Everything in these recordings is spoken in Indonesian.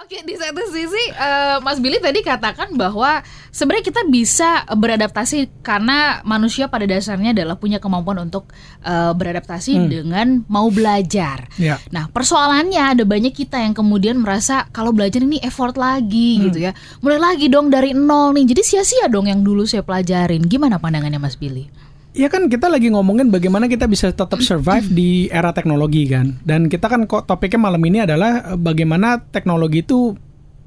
Oke, di satu sisi uh, Mas Billy tadi katakan bahwa sebenarnya kita bisa beradaptasi karena manusia pada dasarnya adalah punya kemampuan untuk uh, beradaptasi hmm. dengan mau belajar. Ya. Nah, persoalannya ada banyak kita yang kemudian merasa kalau belajar ini effort lagi hmm. gitu ya. Mulai lagi dong dari nol nih. Jadi sia-sia dong yang dulu saya pelajarin. Gimana pandangannya Mas Billy? ya kan kita lagi ngomongin bagaimana kita bisa tetap survive di era teknologi kan. Dan kita kan kok topiknya malam ini adalah eh, bagaimana teknologi itu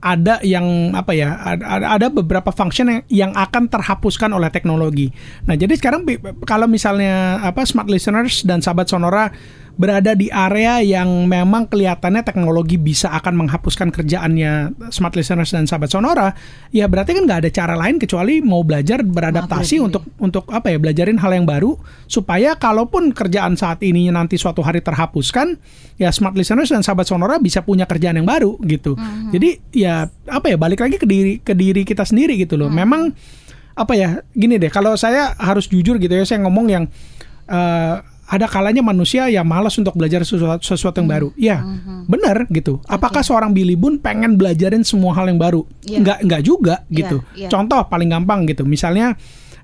ada yang apa ya ada, ada beberapa function yang, yang akan terhapuskan oleh teknologi. Nah, jadi sekarang kalau misalnya apa smart listeners dan sahabat sonora berada di area yang memang kelihatannya teknologi bisa akan menghapuskan kerjaannya smart listeners dan sahabat sonora, ya berarti kan nggak ada cara lain kecuali mau belajar beradaptasi Maaf, untuk iya. untuk apa ya belajarin hal yang baru supaya kalaupun kerjaan saat ini nanti suatu hari terhapuskan, ya smart listeners dan sahabat sonora bisa punya kerjaan yang baru gitu. Mm -hmm. Jadi ya apa ya balik lagi ke diri ke diri kita sendiri gitu loh. Mm Memang apa ya gini deh kalau saya harus jujur gitu ya saya ngomong yang uh, ada kalanya manusia yang malas untuk belajar sesuatu, sesuatu yang hmm. baru. Ya, hmm. benar gitu. Apakah okay. seorang Billy pun pengen belajarin semua hal yang baru? Yeah. Enggak, enggak juga iya, gitu. Yeah, yeah. Contoh paling gampang gitu. Misalnya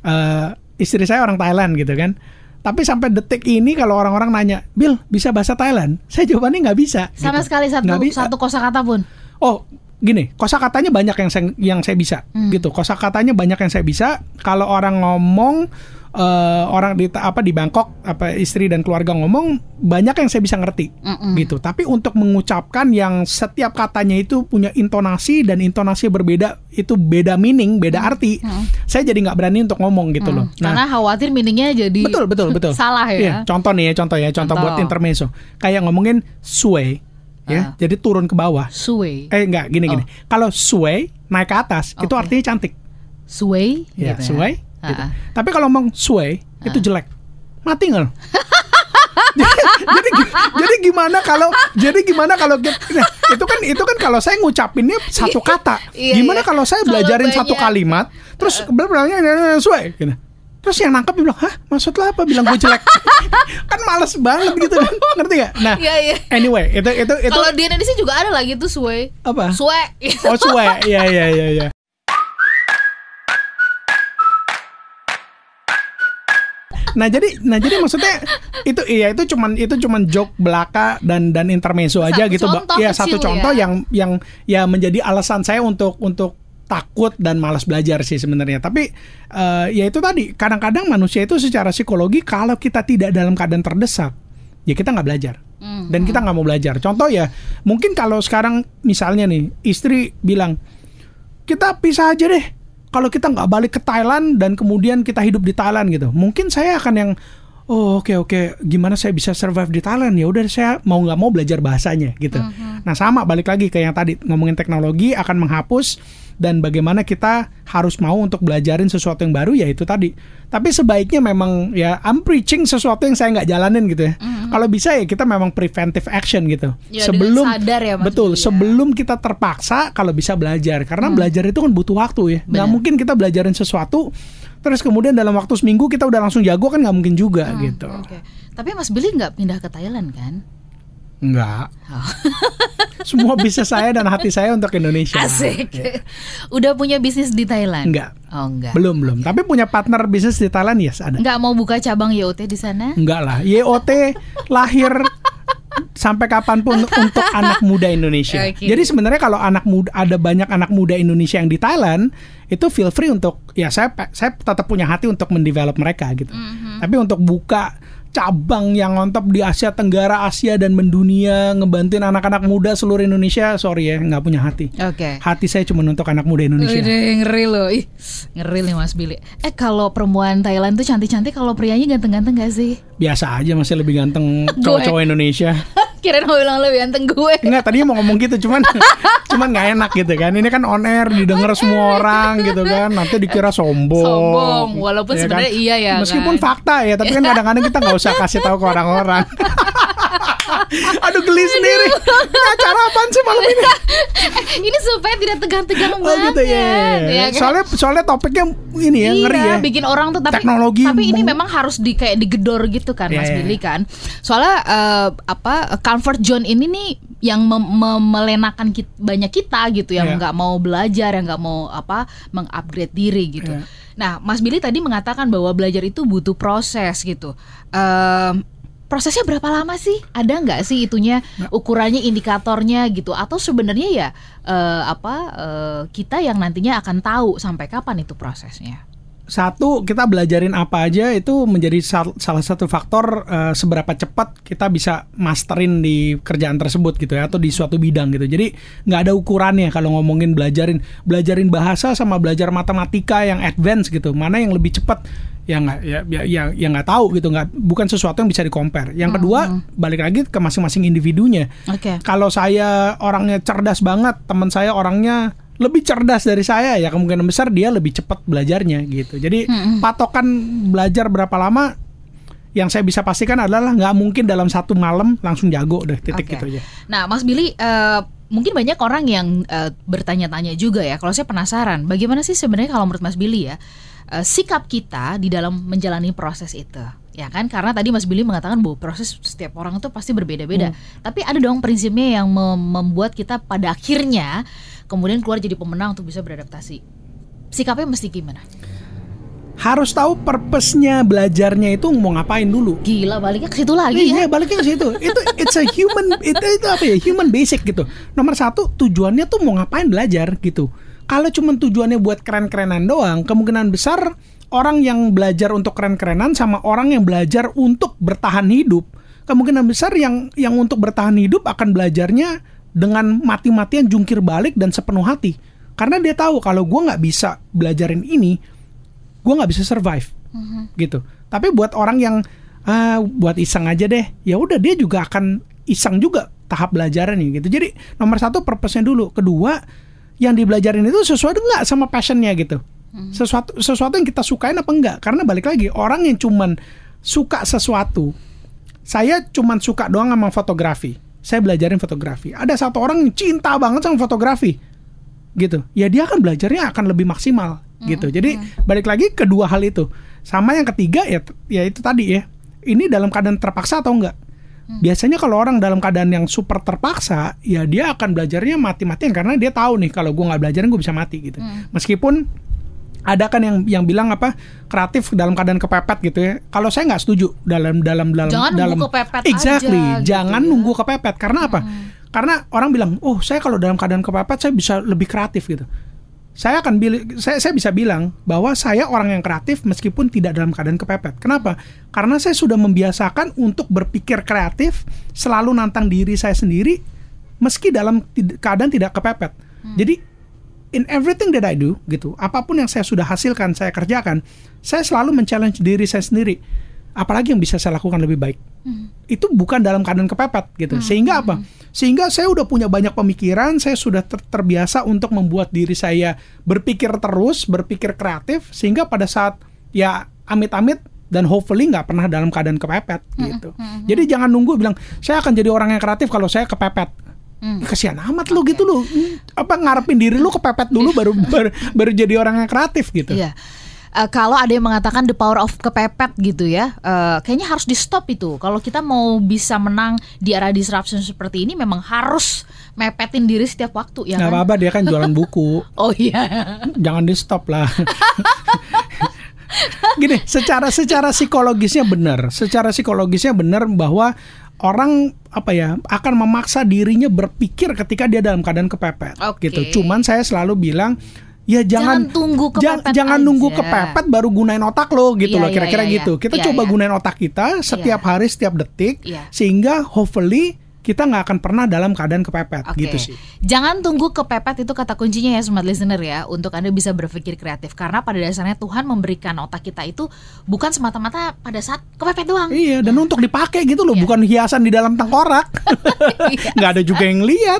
uh, istri saya orang Thailand gitu kan. Tapi sampai detik ini kalau orang-orang nanya, "Bill, bisa bahasa Thailand?" Saya jawabannya nggak bisa. Sama gitu. sekali satu satu kosakata pun. Oh, gini, kosakatanya banyak yang saya yang saya bisa hmm. gitu. Kosakatanya banyak yang saya bisa. Kalau orang ngomong uh, orang di apa di Bangkok apa istri dan keluarga ngomong banyak yang saya bisa ngerti Mm-mm. gitu tapi untuk mengucapkan yang setiap katanya itu punya intonasi dan intonasi berbeda itu beda meaning beda arti mm-hmm. saya jadi nggak berani untuk ngomong gitu mm-hmm. loh nah, karena khawatir meaningnya jadi betul betul betul salah ya iya, contoh nih ya contoh ya contoh, contoh. buat intermezzo kayak ngomongin sue ya. Uh. Jadi turun ke bawah. Sway. Eh enggak, gini oh. gini. Kalau sway naik ke atas okay. itu artinya cantik. Sway. Iya, gitu ya, gitu sway Gitu. Tapi kalau ngomong sue itu jelek. Mati nggak lo? jadi, jadi gimana kalau jadi gimana kalau nah, itu kan itu kan kalau saya ngucapinnya satu kata iya, gimana iya. kalau saya belajarin satu kalimat terus uh, belanya suwe. gitu terus yang nangkep dia bilang hah maksud lo apa bilang gue jelek kan males banget gitu kan. ngerti gak nah iya, iya. anyway itu itu itu kalau di Indonesia juga ada lagi tuh suwe apa suwe oh suwe Iya, iya, iya, iya. nah jadi nah jadi maksudnya itu iya itu cuman itu cuman joke belaka dan dan intermezzo aja gitu iya, ya satu contoh ya. yang yang ya menjadi alasan saya untuk untuk takut dan malas belajar sih sebenarnya. Tapi uh, ya itu tadi kadang-kadang manusia itu secara psikologi kalau kita tidak dalam keadaan terdesak, ya kita nggak belajar mm-hmm. dan kita hmm. nggak mau belajar. Contoh ya mungkin kalau sekarang misalnya nih istri bilang kita pisah aja deh kalau kita nggak balik ke Thailand dan kemudian kita hidup di Thailand gitu mungkin saya akan yang oh oke okay, oke okay. gimana saya bisa survive di Thailand ya udah saya mau nggak mau belajar bahasanya gitu mm -hmm. nah sama balik lagi ke yang tadi ngomongin teknologi akan menghapus dan bagaimana kita harus mau untuk belajarin sesuatu yang baru ya itu tadi tapi sebaiknya memang ya I'm preaching sesuatu yang saya nggak jalanin gitu ya mm-hmm. kalau bisa ya kita memang preventive action gitu ya, sebelum sadar ya, betul ya. sebelum kita terpaksa kalau bisa belajar karena mm. belajar itu kan butuh waktu ya nggak mungkin kita belajarin sesuatu terus kemudian dalam waktu seminggu kita udah langsung jago kan nggak mungkin juga hmm, gitu. Okay. Tapi Mas Billy nggak pindah ke Thailand kan? Nggak. Oh. Semua bisa saya dan hati saya untuk Indonesia. Asik. Ya. Udah punya bisnis di Thailand? Nggak. Oh, enggak. Belum, belum. Tapi punya partner bisnis di Thailand, yes, ada. Nggak mau buka cabang YOT di sana? Nggak lah. YOT lahir sampai kapanpun untuk anak muda Indonesia. Okay. Jadi sebenarnya kalau anak muda ada banyak anak muda Indonesia yang di Thailand, itu feel free untuk ya saya saya tetap punya hati untuk mendevelop mereka gitu. Mm -hmm. Tapi untuk buka cabang yang ngontop di Asia Tenggara, Asia dan mendunia ngebantuin anak-anak muda seluruh Indonesia. Sorry ya, nggak punya hati. Oke. Okay. Hati saya cuma untuk anak muda Indonesia. Udah, ngeri loh. Ih, ngeri nih Mas Billy. Eh kalau perempuan Thailand tuh cantik-cantik, kalau prianya ganteng-ganteng gak sih? Biasa aja masih lebih ganteng cowok-cowok Indonesia. Kirain mau bilang lebih anteng gue. Enggak, tadinya mau ngomong gitu, cuman cuman nggak enak gitu kan. Ini kan on air didengar semua orang gitu kan. Nanti dikira sombong. Sombong, walaupun ya sebenarnya kan? iya ya. Meskipun kan? fakta ya, tapi kan iya. kadang-kadang kita nggak usah kasih tahu ke orang-orang. Aduh geli sendiri. Ini acara apa sih malam ini? Eh, ini supaya tidak tegang-tegang oh, gitu, banget. Gitu, ya. ya kan? Soalnya soalnya topiknya ini ya iya, ngeri ya. bikin orang tuh tapi teknologi. Tapi ini memang harus di kayak digedor gitu kan yeah. Mas iya, Billy kan. Soalnya uh, apa comfort zone ini nih yang me me melenakan kita, banyak kita gitu yang nggak yeah. mau belajar, yang nggak mau apa mengupgrade diri gitu. Yeah. Nah, Mas Billy tadi mengatakan bahwa belajar itu butuh proses gitu. Uh, prosesnya berapa lama sih? Ada nggak sih itunya nah. ukurannya indikatornya gitu? Atau sebenarnya ya uh, apa uh, kita yang nantinya akan tahu sampai kapan itu prosesnya? Satu kita belajarin apa aja itu menjadi salah satu faktor uh, seberapa cepat kita bisa masterin di kerjaan tersebut gitu ya atau di suatu bidang gitu. Jadi nggak ada ukurannya kalau ngomongin belajarin belajarin bahasa sama belajar matematika yang advance gitu. Mana yang lebih cepat? yang nggak ya ya yang nggak tahu gitu nggak bukan sesuatu yang bisa dikompar. Yang kedua mm -hmm. balik lagi ke masing-masing individunya. Okay. Kalau saya orangnya cerdas banget, teman saya orangnya lebih cerdas dari saya ya kemungkinan besar dia lebih cepat belajarnya gitu. Jadi mm -hmm. patokan belajar berapa lama yang saya bisa pastikan adalah nggak mungkin dalam satu malam langsung jago deh titik okay. gitu aja. Nah, Mas Billy uh, mungkin banyak orang yang uh, bertanya-tanya juga ya. Kalau saya penasaran, bagaimana sih sebenarnya kalau menurut Mas Billy ya? uh, sikap kita di dalam menjalani proses itu ya kan karena tadi Mas Billy mengatakan bahwa proses setiap orang itu pasti berbeda-beda hmm. tapi ada dong prinsipnya yang mem membuat kita pada akhirnya kemudian keluar jadi pemenang untuk bisa beradaptasi sikapnya mesti gimana harus tahu purpose-nya belajarnya itu mau ngapain dulu. Gila baliknya ke situ lagi iya, ya. Iya, baliknya ke situ. itu it's a human itu itu apa ya? Human basic gitu. Nomor satu tujuannya tuh mau ngapain belajar gitu. Kalau cuma tujuannya buat keren-kerenan doang, kemungkinan besar orang yang belajar untuk keren-kerenan sama orang yang belajar untuk bertahan hidup, kemungkinan besar yang yang untuk bertahan hidup akan belajarnya dengan mati-matian jungkir balik dan sepenuh hati. Karena dia tahu kalau gue nggak bisa belajarin ini, gue nggak bisa survive, mm -hmm. gitu. Tapi buat orang yang uh, buat iseng aja deh, ya udah dia juga akan iseng juga tahap belajarnya, gitu. Jadi nomor satu purpose-nya dulu, kedua yang dibelajarin itu sesuai nggak sama passionnya gitu hmm. sesuatu sesuatu yang kita sukain apa enggak karena balik lagi orang yang cuman suka sesuatu saya cuman suka doang sama fotografi saya belajarin fotografi ada satu orang yang cinta banget sama fotografi gitu ya dia akan belajarnya akan lebih maksimal hmm, gitu jadi hmm. balik lagi kedua hal itu sama yang ketiga ya ya itu tadi ya ini dalam keadaan terpaksa atau enggak Hmm. Biasanya kalau orang dalam keadaan yang super terpaksa, ya dia akan belajarnya mati-matian karena dia tahu nih kalau gue nggak belajar gue bisa mati gitu. Hmm. Meskipun ada kan yang yang bilang apa kreatif dalam keadaan kepepet gitu ya. Kalau saya nggak setuju dalam dalam dalam jangan dalam nunggu kepepet exactly aja, gitu jangan gitu nunggu ya. kepepet karena apa? Hmm. Karena orang bilang, "Oh, saya kalau dalam keadaan kepepet saya bisa lebih kreatif gitu." saya akan bil saya, saya bisa bilang bahwa saya orang yang kreatif meskipun tidak dalam keadaan kepepet. Kenapa? Karena saya sudah membiasakan untuk berpikir kreatif, selalu nantang diri saya sendiri meski dalam keadaan tidak kepepet. Hmm. Jadi in everything that I do gitu, apapun yang saya sudah hasilkan, saya kerjakan, saya selalu men-challenge diri saya sendiri apalagi yang bisa saya lakukan lebih baik hmm. itu bukan dalam keadaan kepepet gitu hmm. sehingga apa hmm. sehingga saya udah punya banyak pemikiran saya sudah ter terbiasa untuk membuat diri saya berpikir terus berpikir kreatif sehingga pada saat ya amit-amit dan hopefully nggak pernah dalam keadaan kepepet hmm. gitu. Hmm, -hmm. Jadi jangan nunggu bilang saya akan jadi orang yang kreatif kalau saya kepepet. Mm. Kesian amat okay. lu gitu lu. Apa ngarepin diri lu kepepet dulu baru, baru baru jadi orang yang kreatif gitu. Yeah uh, kalau ada yang mengatakan the power of kepepet gitu ya, uh, kayaknya harus di stop itu. Kalau kita mau bisa menang di era disruption seperti ini, memang harus mepetin diri setiap waktu ya. Gak kan? apa-apa dia kan jualan buku. oh iya. Jangan di stop lah. Gini, secara secara psikologisnya benar, secara psikologisnya benar bahwa orang apa ya akan memaksa dirinya berpikir ketika dia dalam keadaan kepepet okay. gitu. Cuman saya selalu bilang ya jangan, jangan tunggu kepepet jangan aja. nunggu kepepet baru gunain otak lo gitu yeah, loh iya, kira-kira yeah, yeah, gitu. Iya. Kita iya, coba gunain otak kita setiap hari, setiap detik sehingga hopefully kita nggak akan pernah dalam keadaan kepepet okay. gitu sih. Jangan tunggu kepepet itu kata kuncinya ya smart listener ya untuk Anda bisa berpikir kreatif karena pada dasarnya Tuhan memberikan otak kita itu bukan semata-mata pada saat kepepet doang. Iya, dan nah. untuk dipakai gitu loh, iya. bukan hiasan di dalam tengkorak. Iya. nggak ada juga yang lihat.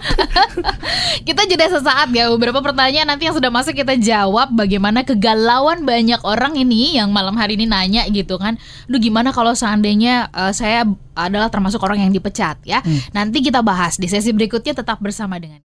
kita jeda sesaat ya beberapa pertanyaan nanti yang sudah masuk kita jawab bagaimana kegalauan banyak orang ini yang malam hari ini nanya gitu kan. Lu gimana kalau seandainya uh, saya adalah termasuk orang yang dipecat ya. Hmm. Nanti kita bahas di sesi berikutnya tetap bersama dengan